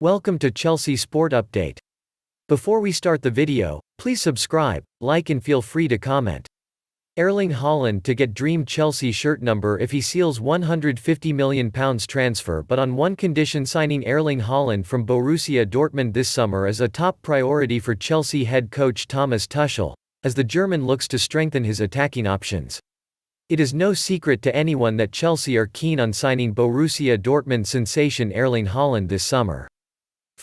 Welcome to Chelsea Sport Update. Before we start the video, please subscribe, like and feel free to comment. Erling Haaland to get dream Chelsea shirt number if he seals £150 million transfer but on one condition signing Erling Haaland from Borussia Dortmund this summer is a top priority for Chelsea head coach Thomas Tuchel, as the German looks to strengthen his attacking options. It is no secret to anyone that Chelsea are keen on signing Borussia Dortmund sensation Erling Haaland this summer.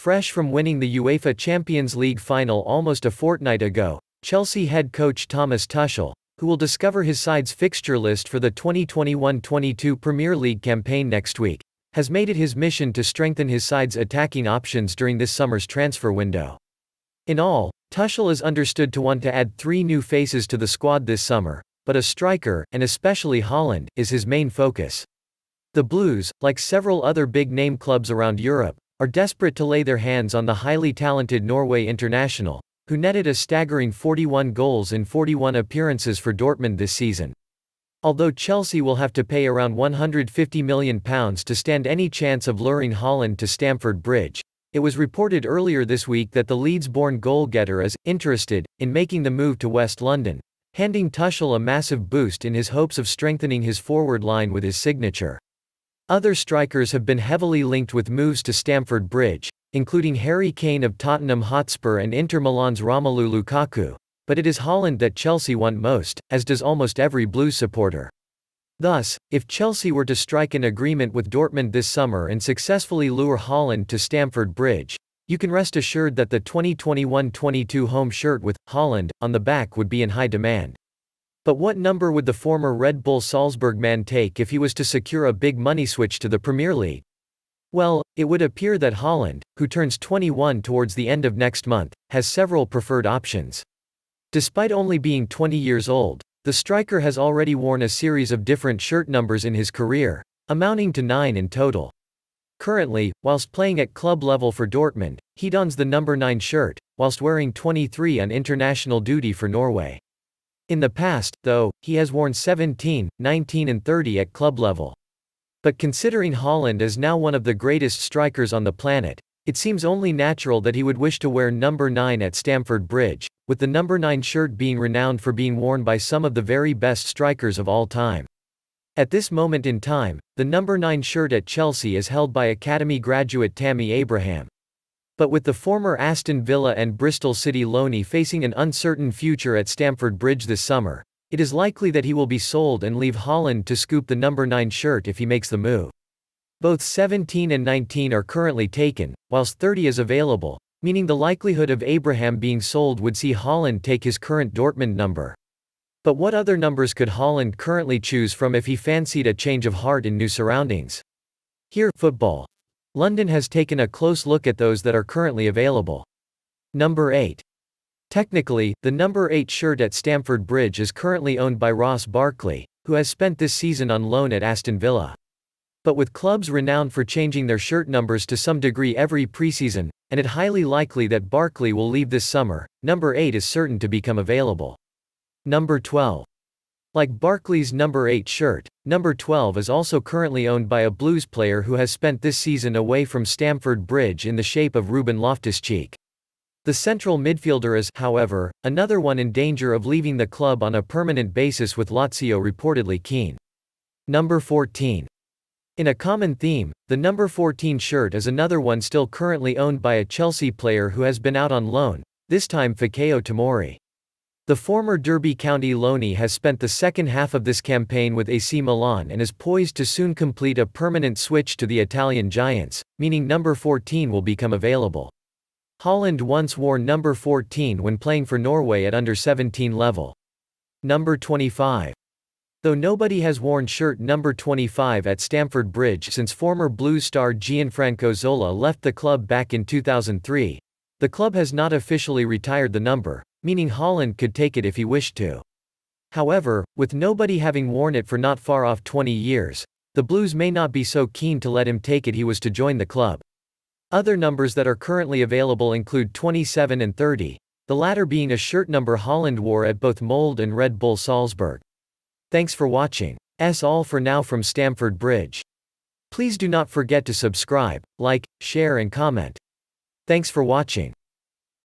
Fresh from winning the UEFA Champions League final almost a fortnight ago, Chelsea head coach Thomas Tuchel, who will discover his side's fixture list for the 2021-22 Premier League campaign next week, has made it his mission to strengthen his side's attacking options during this summer's transfer window. In all, Tuchel is understood to want to add three new faces to the squad this summer, but a striker, and especially Holland, is his main focus. The Blues, like several other big name clubs around Europe, are desperate to lay their hands on the highly talented Norway international, who netted a staggering 41 goals in 41 appearances for Dortmund this season. Although Chelsea will have to pay around £150 million to stand any chance of luring Holland to Stamford Bridge, it was reported earlier this week that the Leeds-born goal-getter is interested in making the move to West London, handing Tuchel a massive boost in his hopes of strengthening his forward line with his signature. Other strikers have been heavily linked with moves to Stamford Bridge, including Harry Kane of Tottenham Hotspur and Inter Milan's Romelu Lukaku, but it is Holland that Chelsea want most, as does almost every Blues supporter. Thus, if Chelsea were to strike an agreement with Dortmund this summer and successfully lure Holland to Stamford Bridge, you can rest assured that the 2021-22 home shirt with Holland on the back would be in high demand. But what number would the former Red Bull Salzburg man take if he was to secure a big money switch to the Premier League? Well, it would appear that Holland, who turns 21 towards the end of next month, has several preferred options. Despite only being 20 years old, the striker has already worn a series of different shirt numbers in his career, amounting to nine in total. Currently, whilst playing at club level for Dortmund, he dons the number 9 shirt, whilst wearing 23 on international duty for Norway. In the past, though, he has worn 17, 19 and 30 at club level. But considering Holland is now one of the greatest strikers on the planet, it seems only natural that he would wish to wear number 9 at Stamford Bridge, with the number 9 shirt being renowned for being worn by some of the very best strikers of all time. At this moment in time, the number 9 shirt at Chelsea is held by Academy graduate Tammy Abraham, but with the former Aston Villa and Bristol City loanee facing an uncertain future at Stamford Bridge this summer, it is likely that he will be sold and leave Holland to scoop the number 9 shirt if he makes the move. Both 17 and 19 are currently taken, whilst 30 is available, meaning the likelihood of Abraham being sold would see Holland take his current Dortmund number. But what other numbers could Holland currently choose from if he fancied a change of heart in new surroundings? Here, football. London has taken a close look at those that are currently available. Number 8. Technically, the number 8 shirt at Stamford Bridge is currently owned by Ross Barkley, who has spent this season on loan at Aston Villa. But with clubs renowned for changing their shirt numbers to some degree every preseason, and it highly likely that Barkley will leave this summer, number 8 is certain to become available. Number 12. Like Barkley's number 8 shirt, number 12 is also currently owned by a blues player who has spent this season away from Stamford Bridge in the shape of Ruben Loftus-Cheek. The central midfielder is, however, another one in danger of leaving the club on a permanent basis with Lazio reportedly keen. Number 14. In a common theme, the number 14 shirt is another one still currently owned by a Chelsea player who has been out on loan, this time Fakeo Tomori. The former Derby County loanee has spent the second half of this campaign with AC Milan and is poised to soon complete a permanent switch to the Italian Giants, meaning number 14 will become available. Holland once wore number 14 when playing for Norway at under 17 level. Number 25. Though nobody has worn shirt number 25 at Stamford Bridge since former Blues star Gianfranco Zola left the club back in 2003, the club has not officially retired the number, meaning Holland could take it if he wished to. However, with nobody having worn it for not far off 20 years, the Blues may not be so keen to let him take it he was to join the club. Other numbers that are currently available include 27 and 30, the latter being a shirt number Holland wore at both Mold and Red Bull Salzburg. Thanks for watching. S all for now from Stamford Bridge. Please do not forget to subscribe, like, share and comment. Thanks for watching.